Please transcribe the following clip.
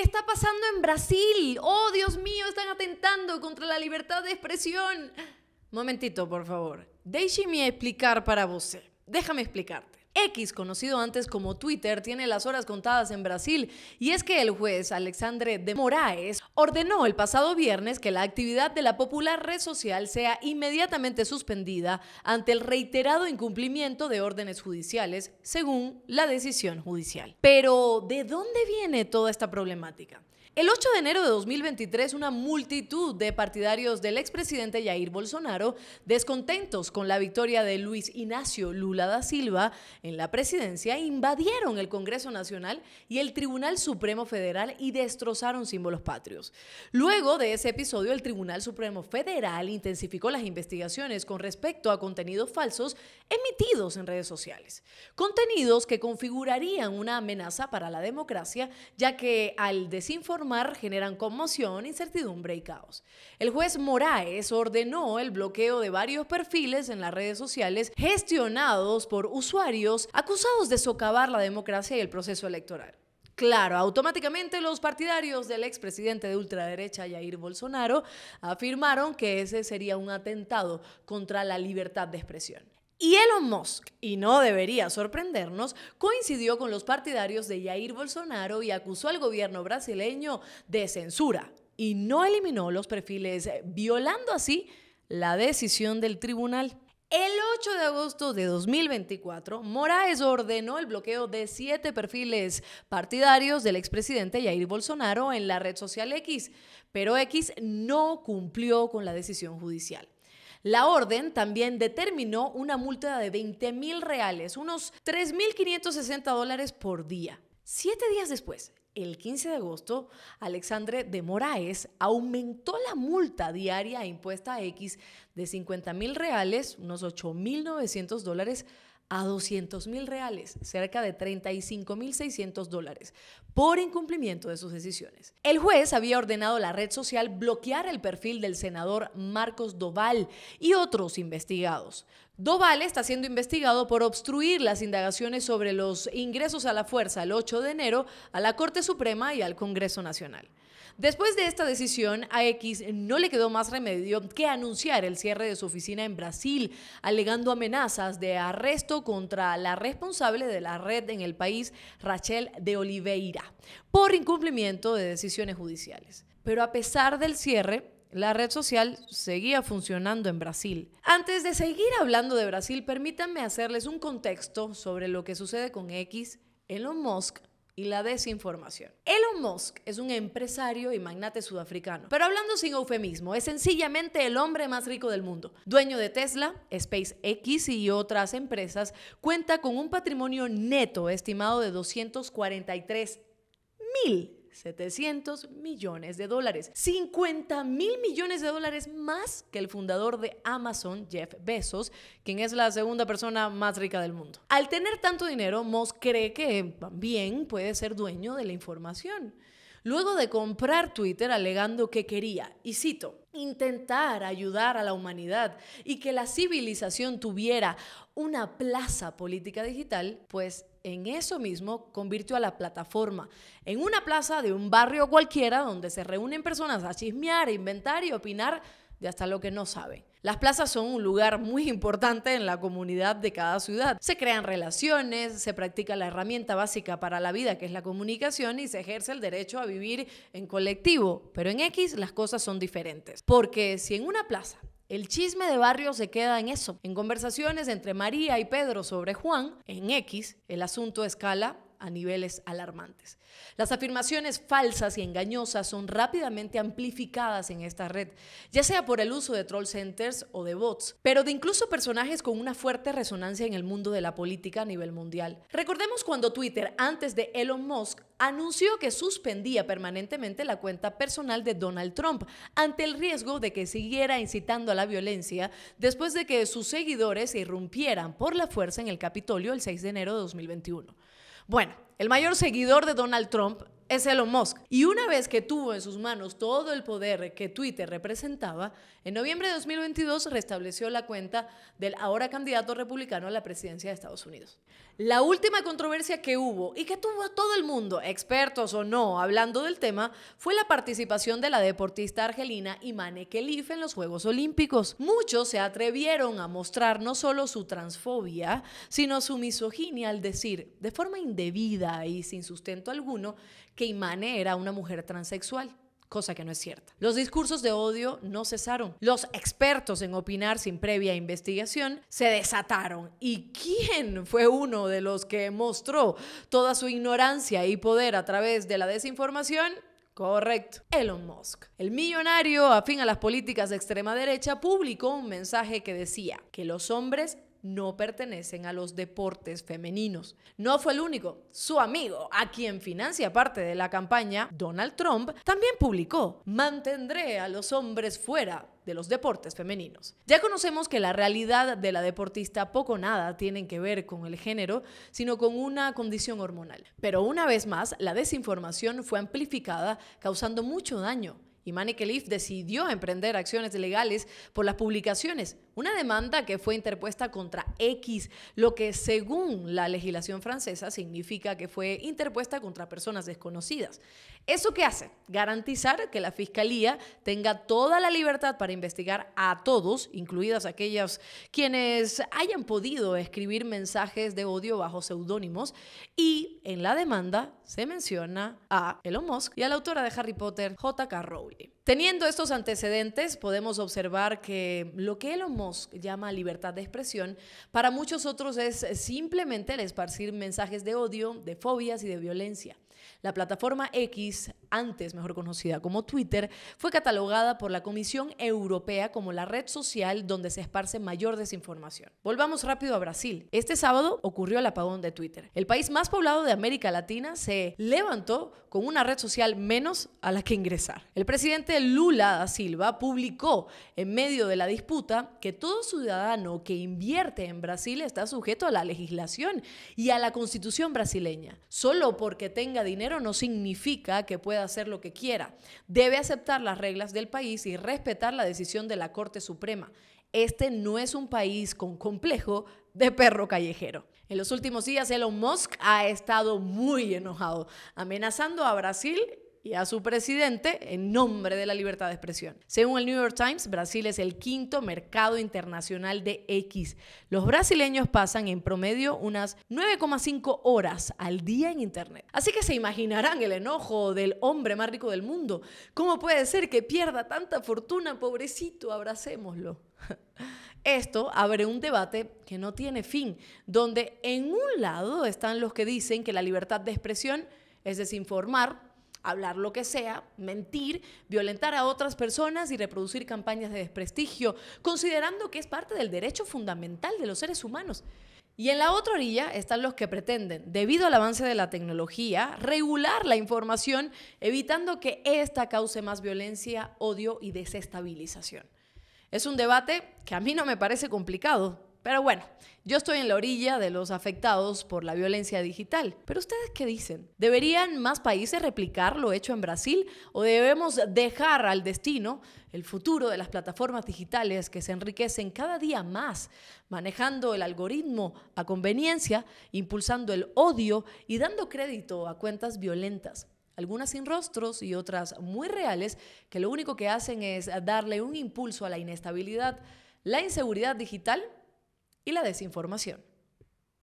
¿qué está pasando en Brasil? Oh, Dios mío, están atentando contra la libertad de expresión. Momentito, por favor. Déjeme explicar para vos. Eh. Déjame explicarte. X, conocido antes como Twitter, tiene las horas contadas en Brasil y es que el juez Alexandre de Moraes ordenó el pasado viernes que la actividad de la popular red social sea inmediatamente suspendida ante el reiterado incumplimiento de órdenes judiciales, según la decisión judicial. Pero, ¿de dónde viene toda esta problemática? El 8 de enero de 2023, una multitud de partidarios del expresidente Jair Bolsonaro, descontentos con la victoria de Luis Ignacio Lula da Silva en la presidencia, invadieron el Congreso Nacional y el Tribunal Supremo Federal y destrozaron símbolos patrios. Luego de ese episodio, el Tribunal Supremo Federal intensificó las investigaciones con respecto a contenidos falsos emitidos en redes sociales. Contenidos que configurarían una amenaza para la democracia, ya que al desinformar generan conmoción, incertidumbre y caos. El juez Moraes ordenó el bloqueo de varios perfiles en las redes sociales gestionados por usuarios acusados de socavar la democracia y el proceso electoral. Claro, automáticamente los partidarios del expresidente de ultraderecha Jair Bolsonaro afirmaron que ese sería un atentado contra la libertad de expresión. Y Elon Musk, y no debería sorprendernos, coincidió con los partidarios de Jair Bolsonaro y acusó al gobierno brasileño de censura y no eliminó los perfiles, eh, violando así la decisión del tribunal. El 8 de agosto de 2024, Moraes ordenó el bloqueo de siete perfiles partidarios del expresidente Jair Bolsonaro en la red social X, pero X no cumplió con la decisión judicial. La orden también determinó una multa de 20 mil reales, unos 3.560 dólares por día. Siete días después, el 15 de agosto, Alexandre de Moraes aumentó la multa diaria impuesta a X de 50 mil reales, unos 8.900 dólares, a 200 mil reales, cerca de 35 mil 600 dólares, por incumplimiento de sus decisiones. El juez había ordenado a la red social bloquear el perfil del senador Marcos Doval y otros investigados. Doval está siendo investigado por obstruir las indagaciones sobre los ingresos a la fuerza el 8 de enero a la Corte Suprema y al Congreso Nacional. Después de esta decisión, a X no le quedó más remedio que anunciar el cierre de su oficina en Brasil, alegando amenazas de arresto contra la responsable de la red en el país, Rachel de Oliveira, por incumplimiento de decisiones judiciales. Pero a pesar del cierre, la red social seguía funcionando en Brasil. Antes de seguir hablando de Brasil, permítanme hacerles un contexto sobre lo que sucede con X, Elon Musk y la desinformación. Elon Musk es un empresario y magnate sudafricano, pero hablando sin eufemismo, es sencillamente el hombre más rico del mundo. Dueño de Tesla, SpaceX y otras empresas, cuenta con un patrimonio neto estimado de 243 mil 700 millones de dólares, 50 mil millones de dólares más que el fundador de Amazon, Jeff Bezos, quien es la segunda persona más rica del mundo. Al tener tanto dinero, Moss cree que también puede ser dueño de la información. Luego de comprar Twitter alegando que quería, y cito, intentar ayudar a la humanidad y que la civilización tuviera una plaza política digital, pues en eso mismo convirtió a la plataforma en una plaza de un barrio cualquiera donde se reúnen personas a chismear, inventar y opinar de hasta lo que no sabe. Las plazas son un lugar muy importante en la comunidad de cada ciudad. Se crean relaciones, se practica la herramienta básica para la vida que es la comunicación y se ejerce el derecho a vivir en colectivo. Pero en X las cosas son diferentes. Porque si en una plaza el chisme de barrio se queda en eso, en conversaciones entre María y Pedro sobre Juan, en X, el asunto escala a niveles alarmantes. Las afirmaciones falsas y engañosas son rápidamente amplificadas en esta red, ya sea por el uso de troll centers o de bots, pero de incluso personajes con una fuerte resonancia en el mundo de la política a nivel mundial. Recordemos cuando Twitter, antes de Elon Musk, anunció que suspendía permanentemente la cuenta personal de Donald Trump ante el riesgo de que siguiera incitando a la violencia después de que sus seguidores irrumpieran por la fuerza en el Capitolio el 6 de enero de 2021. Bueno, el mayor seguidor de Donald Trump es Elon Musk. Y una vez que tuvo en sus manos todo el poder que Twitter representaba, en noviembre de 2022 restableció la cuenta del ahora candidato republicano a la presidencia de Estados Unidos. La última controversia que hubo y que tuvo todo el mundo, expertos o no, hablando del tema, fue la participación de la deportista argelina Imane Kelif en los Juegos Olímpicos. Muchos se atrevieron a mostrar no solo su transfobia, sino su misoginia al decir, de forma indebida y sin sustento alguno, que Imane era una mujer transexual cosa que no es cierta. Los discursos de odio no cesaron. Los expertos en opinar sin previa investigación se desataron. ¿Y quién fue uno de los que mostró toda su ignorancia y poder a través de la desinformación? Correcto. Elon Musk. El millonario afín a las políticas de extrema derecha publicó un mensaje que decía que los hombres no pertenecen a los deportes femeninos. No fue el único. Su amigo, a quien financia parte de la campaña, Donald Trump, también publicó, mantendré a los hombres fuera de los deportes femeninos. Ya conocemos que la realidad de la deportista poco nada tiene que ver con el género, sino con una condición hormonal. Pero una vez más, la desinformación fue amplificada, causando mucho daño y Khalif decidió emprender acciones legales por las publicaciones, una demanda que fue interpuesta contra X, lo que según la legislación francesa significa que fue interpuesta contra personas desconocidas. ¿Eso qué hace? Garantizar que la Fiscalía tenga toda la libertad para investigar a todos, incluidas aquellas quienes hayan podido escribir mensajes de odio bajo seudónimos y en la demanda se menciona a Elon Musk y a la autora de Harry Potter, J.K. Rowling. Teniendo estos antecedentes, podemos observar que lo que Elon Musk llama libertad de expresión, para muchos otros es simplemente el esparcir mensajes de odio, de fobias y de violencia. La plataforma X, antes mejor conocida como Twitter, fue catalogada por la Comisión Europea como la red social donde se esparce mayor desinformación. Volvamos rápido a Brasil. Este sábado ocurrió el apagón de Twitter. El país más poblado de América Latina se levantó con una red social menos a la que ingresar. El presidente Lula da Silva publicó en medio de la disputa que todo ciudadano que invierte en Brasil está sujeto a la legislación y a la constitución brasileña. Solo porque tenga dinero no significa que pueda hacer lo que quiera. Debe aceptar las reglas del país y respetar la decisión de la Corte Suprema. Este no es un país con complejo de perro callejero. En los últimos días, Elon Musk ha estado muy enojado, amenazando a Brasil a su presidente en nombre de la libertad de expresión. Según el New York Times, Brasil es el quinto mercado internacional de X. Los brasileños pasan en promedio unas 9,5 horas al día en Internet. Así que se imaginarán el enojo del hombre más rico del mundo. ¿Cómo puede ser que pierda tanta fortuna, pobrecito? Abracémoslo. Esto abre un debate que no tiene fin, donde en un lado están los que dicen que la libertad de expresión es desinformar, hablar lo que sea, mentir, violentar a otras personas y reproducir campañas de desprestigio, considerando que es parte del derecho fundamental de los seres humanos. Y en la otra orilla están los que pretenden, debido al avance de la tecnología, regular la información, evitando que ésta cause más violencia, odio y desestabilización. Es un debate que a mí no me parece complicado, pero bueno, yo estoy en la orilla de los afectados por la violencia digital. Pero ustedes qué dicen? ¿Deberían más países replicar lo hecho en Brasil o debemos dejar al destino el futuro de las plataformas digitales que se enriquecen cada día más, manejando el algoritmo a conveniencia, impulsando el odio y dando crédito a cuentas violentas? algunas sin rostros y otras muy reales, que lo único que hacen es darle un impulso a la inestabilidad, la inseguridad digital y la desinformación.